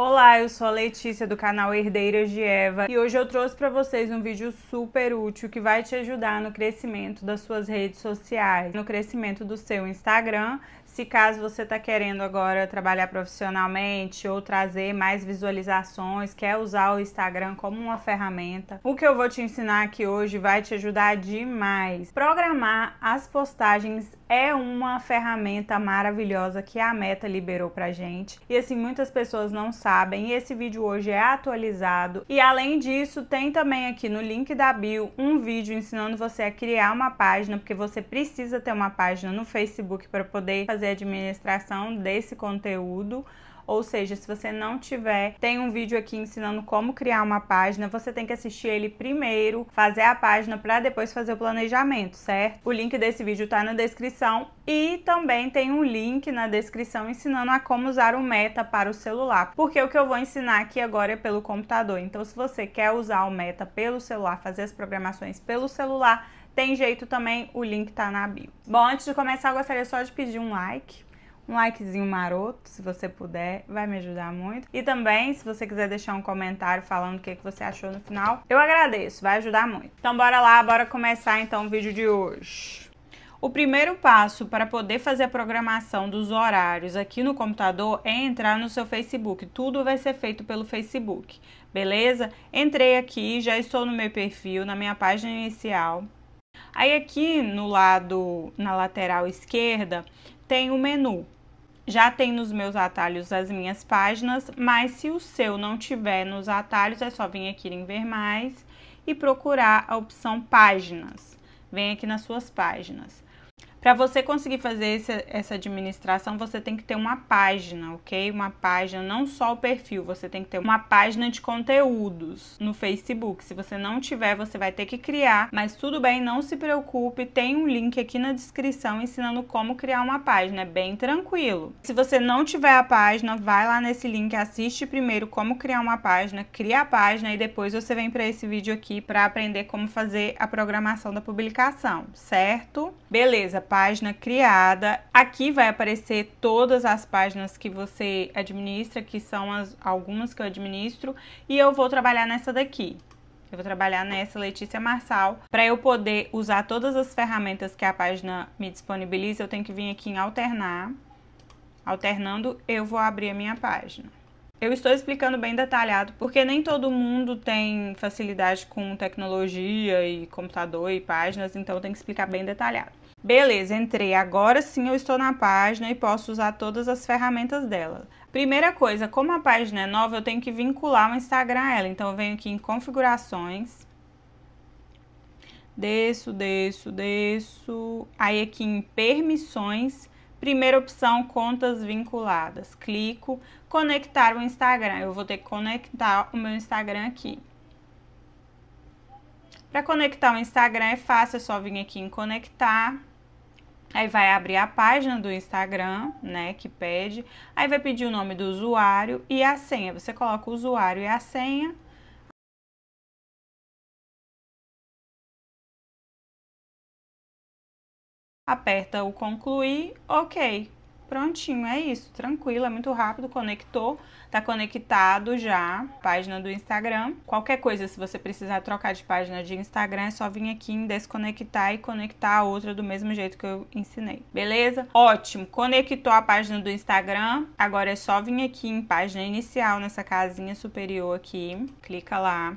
Olá, eu sou a Letícia do canal Herdeiras de Eva e hoje eu trouxe para vocês um vídeo super útil que vai te ajudar no crescimento das suas redes sociais, no crescimento do seu Instagram se caso você está querendo agora trabalhar profissionalmente ou trazer mais visualizações, quer usar o Instagram como uma ferramenta, o que eu vou te ensinar aqui hoje vai te ajudar demais. Programar as postagens é uma ferramenta maravilhosa que a Meta liberou pra gente. E assim, muitas pessoas não sabem. E esse vídeo hoje é atualizado. E além disso, tem também aqui no link da bio um vídeo ensinando você a criar uma página, porque você precisa ter uma página no Facebook para poder fazer fazer administração desse conteúdo. Ou seja, se você não tiver, tem um vídeo aqui ensinando como criar uma página, você tem que assistir ele primeiro, fazer a página para depois fazer o planejamento, certo? O link desse vídeo está na descrição e também tem um link na descrição ensinando a como usar o Meta para o celular, porque o que eu vou ensinar aqui agora é pelo computador. Então, se você quer usar o Meta pelo celular, fazer as programações pelo celular, tem jeito também, o link tá na bio. Bom, antes de começar, eu gostaria só de pedir um like. Um likezinho maroto, se você puder, vai me ajudar muito. E também, se você quiser deixar um comentário falando o que, que você achou no final, eu agradeço, vai ajudar muito. Então bora lá, bora começar então o vídeo de hoje. O primeiro passo para poder fazer a programação dos horários aqui no computador é entrar no seu Facebook. Tudo vai ser feito pelo Facebook, beleza? Entrei aqui, já estou no meu perfil, na minha página inicial. Aí aqui no lado, na lateral esquerda, tem o menu. Já tem nos meus atalhos as minhas páginas, mas se o seu não tiver nos atalhos, é só vir aqui em ver mais e procurar a opção páginas. Vem aqui nas suas páginas. Para você conseguir fazer esse, essa administração, você tem que ter uma página, ok? Uma página, não só o perfil, você tem que ter uma página de conteúdos no Facebook. Se você não tiver, você vai ter que criar, mas tudo bem, não se preocupe, tem um link aqui na descrição ensinando como criar uma página, é bem tranquilo. Se você não tiver a página, vai lá nesse link, assiste primeiro como criar uma página, cria a página e depois você vem para esse vídeo aqui para aprender como fazer a programação da publicação, certo? Beleza, página página criada. Aqui vai aparecer todas as páginas que você administra, que são as, algumas que eu administro, e eu vou trabalhar nessa daqui. Eu vou trabalhar nessa Letícia Marçal. Para eu poder usar todas as ferramentas que a página me disponibiliza, eu tenho que vir aqui em alternar. Alternando, eu vou abrir a minha página. Eu estou explicando bem detalhado, porque nem todo mundo tem facilidade com tecnologia e computador e páginas, então tem que explicar bem detalhado. Beleza, entrei. Agora sim eu estou na página e posso usar todas as ferramentas dela. Primeira coisa, como a página é nova, eu tenho que vincular o Instagram a ela. Então eu venho aqui em configurações. Desço, desço, desço. Aí aqui em permissões. Primeira opção, contas vinculadas. Clico, conectar o Instagram. Eu vou ter que conectar o meu Instagram aqui. Para conectar o Instagram é fácil, é só vir aqui em conectar. Aí vai abrir a página do Instagram, né, que pede. Aí vai pedir o nome do usuário e a senha. Você coloca o usuário e a senha. Aperta o concluir, OK. Prontinho, é isso, tranquilo, é muito rápido, conectou, tá conectado já, página do Instagram. Qualquer coisa, se você precisar trocar de página de Instagram, é só vir aqui em desconectar e conectar a outra do mesmo jeito que eu ensinei, beleza? Ótimo, conectou a página do Instagram, agora é só vir aqui em página inicial, nessa casinha superior aqui, clica lá,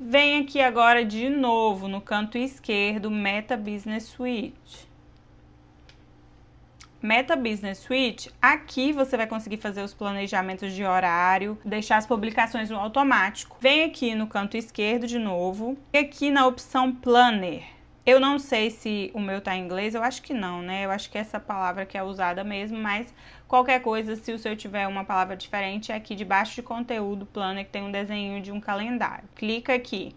Vem aqui agora de novo no canto esquerdo, Meta Business Suite. Meta Business Suite, aqui você vai conseguir fazer os planejamentos de horário, deixar as publicações no automático. Vem aqui no canto esquerdo de novo e aqui na opção Planner. Eu não sei se o meu tá em inglês, eu acho que não, né? Eu acho que é essa palavra que é usada mesmo, mas qualquer coisa, se o seu tiver uma palavra diferente, é aqui debaixo de conteúdo, planner, que tem um desenho de um calendário. Clica aqui.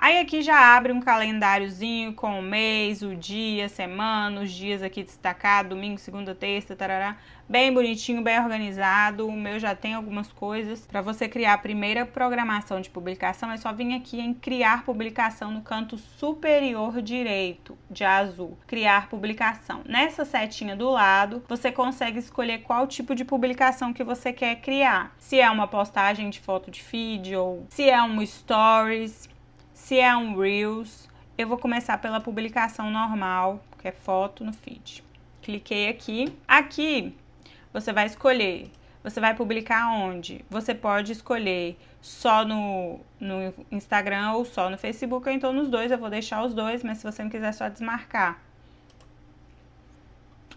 Aí aqui já abre um calendáriozinho com o mês, o dia, semana, os dias aqui destacados, domingo, segunda, terça, tarará. Bem bonitinho, bem organizado. O meu já tem algumas coisas. Para você criar a primeira programação de publicação, é só vir aqui em criar publicação no canto superior direito de azul. Criar publicação. Nessa setinha do lado, você consegue escolher qual tipo de publicação que você quer criar. Se é uma postagem de foto de feed ou se é um stories se é um Reels, eu vou começar pela publicação normal, que é foto no feed. Cliquei aqui. Aqui você vai escolher. Você vai publicar onde? Você pode escolher só no, no Instagram ou só no Facebook, ou então nos dois. Eu vou deixar os dois, mas se você não quiser, é só desmarcar.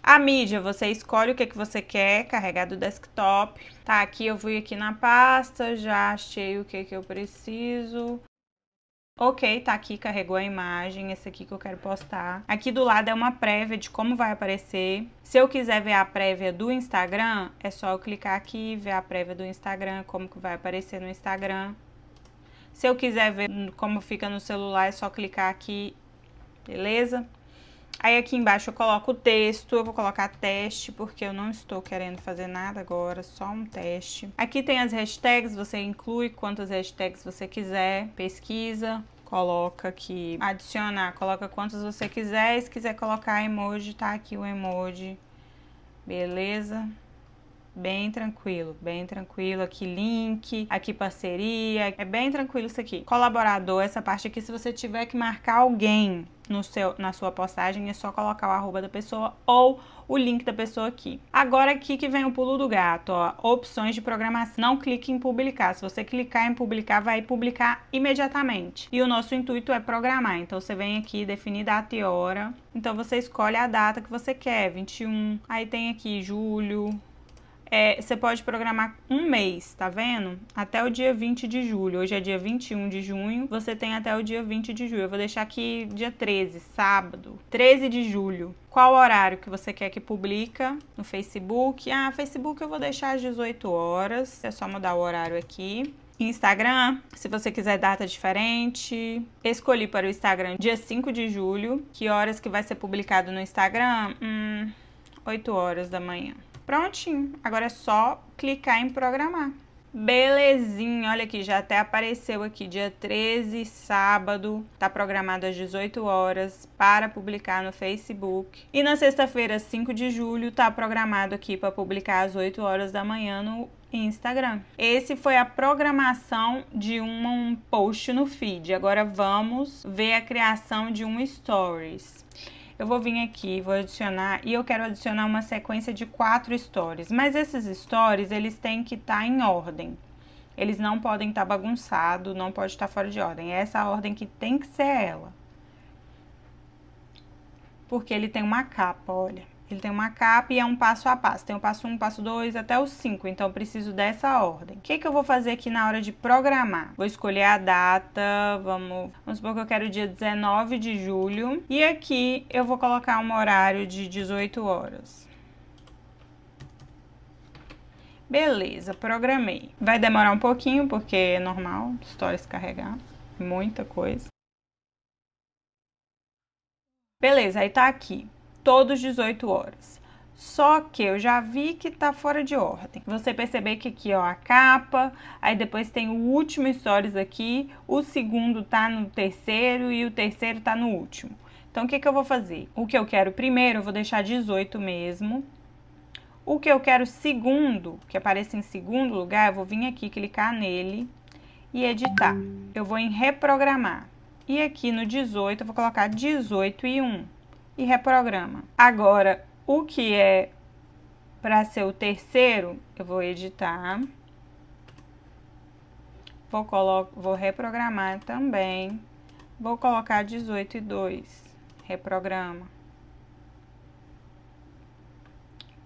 A mídia, você escolhe o que, que você quer carregar do desktop. Tá, aqui eu fui aqui na pasta, já achei o que, que eu preciso. Ok, tá aqui, carregou a imagem, esse aqui que eu quero postar. Aqui do lado é uma prévia de como vai aparecer. Se eu quiser ver a prévia do Instagram, é só eu clicar aqui, ver a prévia do Instagram, como que vai aparecer no Instagram. Se eu quiser ver como fica no celular, é só clicar aqui, beleza? Aí aqui embaixo eu coloco o texto, eu vou colocar teste, porque eu não estou querendo fazer nada agora, só um teste. Aqui tem as hashtags, você inclui quantas hashtags você quiser, pesquisa, coloca aqui, adicionar, coloca quantos você quiser, e se quiser colocar emoji, tá aqui o emoji, beleza? Bem tranquilo, bem tranquilo. Aqui link, aqui parceria, é bem tranquilo isso aqui. Colaborador, essa parte aqui, se você tiver que marcar alguém, no seu, na sua postagem, é só colocar o arroba da pessoa ou o link da pessoa aqui. Agora aqui que vem o pulo do gato, ó, opções de programação. Não clique em publicar. Se você clicar em publicar, vai publicar imediatamente. E o nosso intuito é programar. Então você vem aqui definir data e hora. Então você escolhe a data que você quer, 21. Aí tem aqui julho, é, você pode programar um mês, tá vendo? Até o dia 20 de julho. Hoje é dia 21 de junho, você tem até o dia 20 de julho. Eu vou deixar aqui dia 13, sábado, 13 de julho. Qual horário que você quer que publica no Facebook? Ah, Facebook eu vou deixar às 18 horas. É só mudar o horário aqui. Instagram, se você quiser data diferente. Escolhi para o Instagram dia 5 de julho. Que horas que vai ser publicado no Instagram? Hum, 8 horas da manhã. Prontinho. Agora é só clicar em programar. Belezinha, olha aqui, já até apareceu aqui, dia 13, sábado, tá programado às 18 horas para publicar no Facebook. E na sexta-feira, 5 de julho, tá programado aqui para publicar às 8 horas da manhã no Instagram. Esse foi a programação de um post no feed. Agora vamos ver a criação de um stories eu vou vir aqui, vou adicionar e eu quero adicionar uma sequência de quatro stories. Mas esses stories, eles têm que estar tá em ordem. Eles não podem estar tá bagunçado, não pode estar tá fora de ordem. É essa ordem que tem que ser ela. Porque ele tem uma capa, olha. Ele tem uma capa e é um passo a passo. Tem o passo 1, passo 2 até o 5. Então, preciso dessa ordem. O que, que eu vou fazer aqui na hora de programar? Vou escolher a data. Vamos, vamos supor que eu quero dia 19 de julho. E aqui eu vou colocar um horário de 18 horas. Beleza, programei. Vai demorar um pouquinho, porque é normal, stories carregar, muita coisa. Beleza, aí tá aqui todos 18 horas. Só que eu já vi que tá fora de ordem. Você percebe que aqui ó, a capa, aí depois tem o último stories aqui, o segundo tá no terceiro e o terceiro tá no último. Então o que que eu vou fazer? O que eu quero primeiro, eu vou deixar 18 mesmo. O que eu quero segundo, que aparece em segundo lugar, eu vou vir aqui clicar nele e editar. Eu vou em reprogramar. E aqui no 18 eu vou colocar 18 e 1 e reprograma. Agora, o que é para ser o terceiro, eu vou editar. Vou, vou reprogramar também. Vou colocar 18 e 2. Reprograma.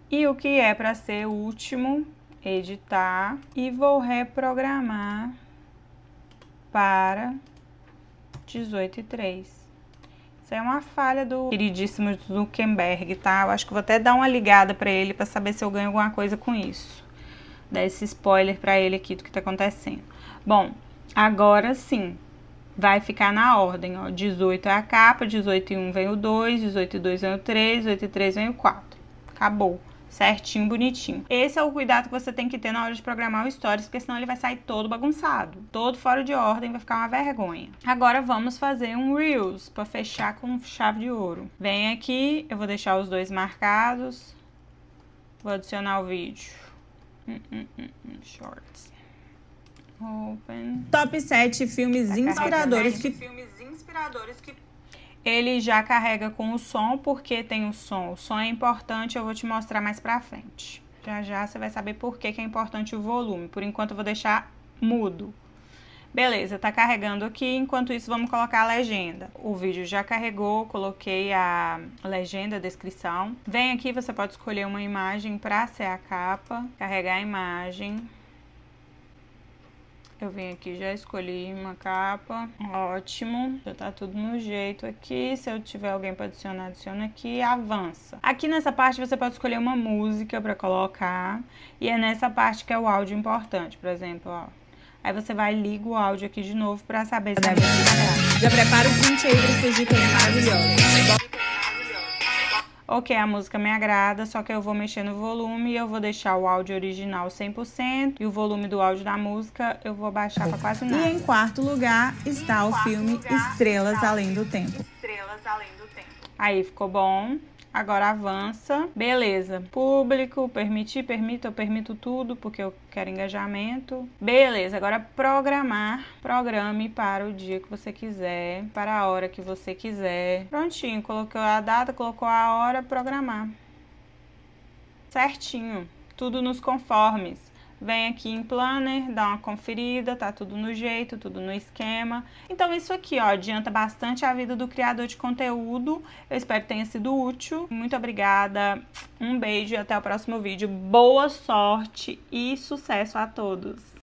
E o que é para ser o último, editar. E vou reprogramar para 18 e 3. Isso é uma falha do queridíssimo Zuckerberg, tá? Eu acho que vou até dar uma ligada para ele para saber se eu ganho alguma coisa com isso. Dar esse spoiler para ele aqui do que tá acontecendo. Bom, agora sim. Vai ficar na ordem, ó. 18 é a capa, 18 e 1 vem o 2, 18 e 2 vem o 3, 18 e 3 vem o 4. Acabou certinho, bonitinho. Esse é o cuidado que você tem que ter na hora de programar o Stories, porque senão ele vai sair todo bagunçado, todo fora de ordem, vai ficar uma vergonha. Agora vamos fazer um Reels para fechar com chave de ouro. Vem aqui, eu vou deixar os dois marcados, vou adicionar o vídeo. Hum, hum, hum, shorts. Open. Top 7 filmes tá que... Filmes inspiradores que ele já carrega com o som, porque tem o som. O som é importante, eu vou te mostrar mais pra frente. Já já você vai saber por que, que é importante o volume. Por enquanto eu vou deixar mudo. Beleza, tá carregando aqui. Enquanto isso, vamos colocar a legenda. O vídeo já carregou, coloquei a legenda, a descrição. Vem aqui, você pode escolher uma imagem para ser a capa, carregar a imagem. Eu vim aqui, já escolhi uma capa, ótimo, já tá tudo no jeito aqui, se eu tiver alguém para adicionar, adiciona aqui, avança. Aqui nessa parte você pode escolher uma música para colocar, e é nessa parte que é o áudio importante, por exemplo, ó. Aí você vai liga o áudio aqui de novo para saber se deve ficar. Já prepara o print aí dessa dica maravilhosa ok, a música me agrada, só que eu vou mexer no volume e eu vou deixar o áudio original 100% e o volume do áudio da música eu vou baixar para quase nada. E em quarto lugar está o filme Estrelas Além do Tempo. Além do Tempo. Aí ficou bom. Agora avança. Beleza. Público, permitir, permito, eu permito tudo porque eu quero engajamento. Beleza. Agora programar. Programe para o dia que você quiser, para a hora que você quiser. Prontinho, colocou a data, colocou a hora, programar. Certinho. Tudo nos conformes vem aqui em planner, dá uma conferida, tá tudo no jeito, tudo no esquema. Então, isso aqui, ó, adianta bastante a vida do criador de conteúdo. Eu espero que tenha sido útil. Muito obrigada, um beijo e até o próximo vídeo. Boa sorte e sucesso a todos!